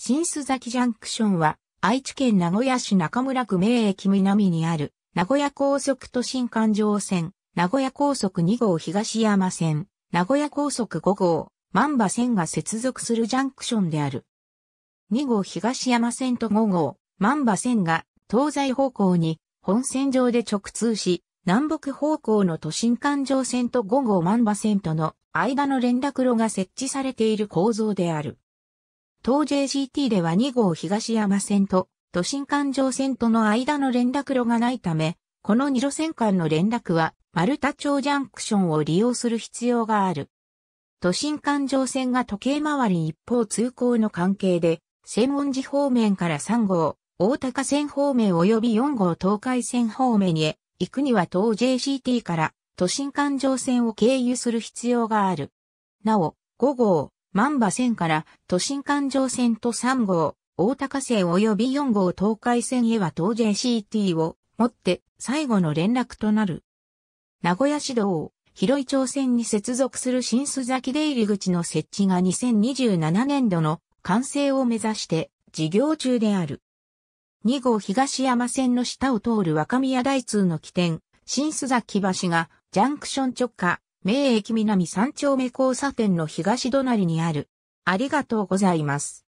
新須崎ジャンクションは、愛知県名古屋市中村区名駅南にある、名古屋高速都心環状線、名古屋高速2号東山線、名古屋高速5号、万馬線が接続するジャンクションである。2号東山線と5号、万馬線が東西方向に本線上で直通し、南北方向の都心環状線と5号万馬線との間の連絡路が設置されている構造である。東 JGT では2号東山線と都心環状線との間の連絡路がないため、この2路線間の連絡は丸太町ジャンクションを利用する必要がある。都心環状線が時計回り一方通行の関係で、専門寺方面から3号、大高線方面及び4号東海線方面へ行くには東 JCT から都心環状線を経由する必要がある。なお、5号、万馬線から都心環状線と3号、大高線及び4号東海線へは東 JCT をもって最後の連絡となる。名古屋市道、広井町線に接続する新須崎出入り口の設置が2027年度の完成を目指して事業中である。2号東山線の下を通る若宮台通の起点、新須崎橋がジャンクション直下、名駅南三丁目交差点の東隣にある。ありがとうございます。